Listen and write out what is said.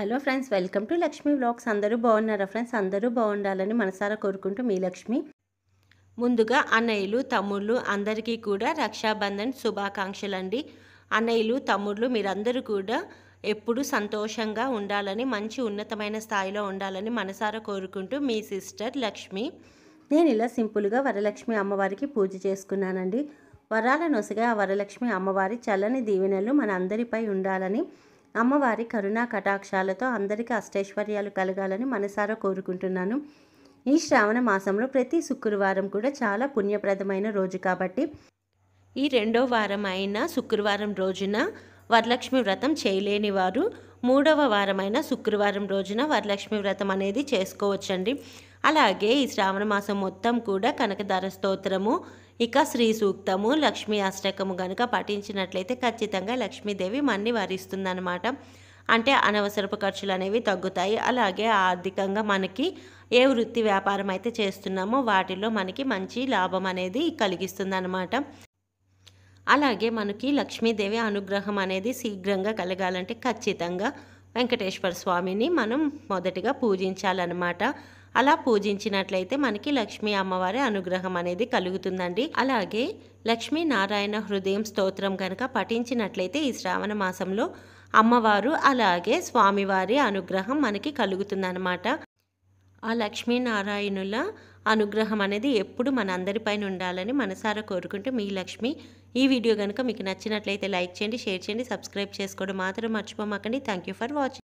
hello friends welcome to Lakshmi blogs అందరూ బాగున్నారా friends అందరూ బాగుండాలని మనసారా కోరుకుంటూ మీ లక్ష్మి ముందుగా అన్నయ్యలు తమ్ముళ్ళు అందరికీ కూడా రక్షాబంధన్ శుభాకాంక్షలు అండి అన్నయ్యలు తమ్ముళ్ళు మీరందరూ కూడా ఎప్పుడు సంతోషంగా ఉండాలని మంచి ఉన్నతమైన స్థాయిలో ఉండాలని మనసారా కోరుకుంటూ మీ సిస్టర్ లక్ష్మి నేను ఇలా సింపుల్గా వరలక్ష్మి అమ్మవారికి పూజ చేసుకున్నానండి వరాల నొసగా ఆ వరలక్ష్మి అమ్మవారి చల్లని దీవెనలు మన అందరిపై ఉండాలని అమ్మవారి కరుణా కటాక్షాలతో అందరికీ అష్టైశ్వర్యాలు కలగాలని మనసారా కోరుకుంటున్నాను ఈ శ్రావణ మాసంలో ప్రతి శుక్రవారం కూడా చాలా పుణ్యప్రదమైన రోజు కాబట్టి ఈ రెండో వారం అయిన శుక్రవారం రోజున వరలక్ష్మి వ్రతం చేయలేని వారు మూడవ వారమైన శుక్రవారం రోజున వరలక్ష్మి వ్రతం అనేది చేసుకోవచ్చండి అలాగే ఈ శ్రావణ మాసం మొత్తం కూడా కనకధార స్తోత్రము ఇక శ్రీ సూక్తము లక్ష్మీ అష్టకము గనుక పఠించినట్లయితే ఖచ్చితంగా లక్ష్మీదేవి మన్ని అనమాట అంటే అనవసరపు ఖర్చులు అనేవి తగ్గుతాయి అలాగే ఆర్థికంగా మనకి ఏ వృత్తి వ్యాపారం అయితే చేస్తున్నామో వాటిలో మనకి మంచి లాభం అనేది కలిగిస్తుందన్నమాట అలాగే మనకి లక్ష్మీదేవి అనుగ్రహం అనేది శీఘ్రంగా కలగాలంటే ఖచ్చితంగా వెంకటేశ్వర స్వామిని మనం మొదటిగా పూజించాలన్నమాట అలా పూజించినట్లయితే మనకి లక్ష్మీ అమ్మవారి అనుగ్రహం అనేది కలుగుతుందండి అలాగే లక్ష్మీ నారాయణ హృదయం స్తోత్రం కనుక పఠించినట్లయితే ఈ శ్రావణ మాసంలో అమ్మవారు అలాగే స్వామివారి అనుగ్రహం మనకి కలుగుతుందన్నమాట ఆ లక్ష్మీనారాయణుల అనుగ్రహం అనేది ఎప్పుడు మనందరిపైన ఉండాలని మనసారా కోరుకుంటూ మీ లక్ష్మి ఈ వీడియో కనుక మీకు నచ్చినట్లయితే లైక్ చేయండి షేర్ చేయండి సబ్స్క్రైబ్ చేసుకోవడం మాత్రం మర్చిపోమాకండి థ్యాంక్ యూ ఫర్ వాచింగ్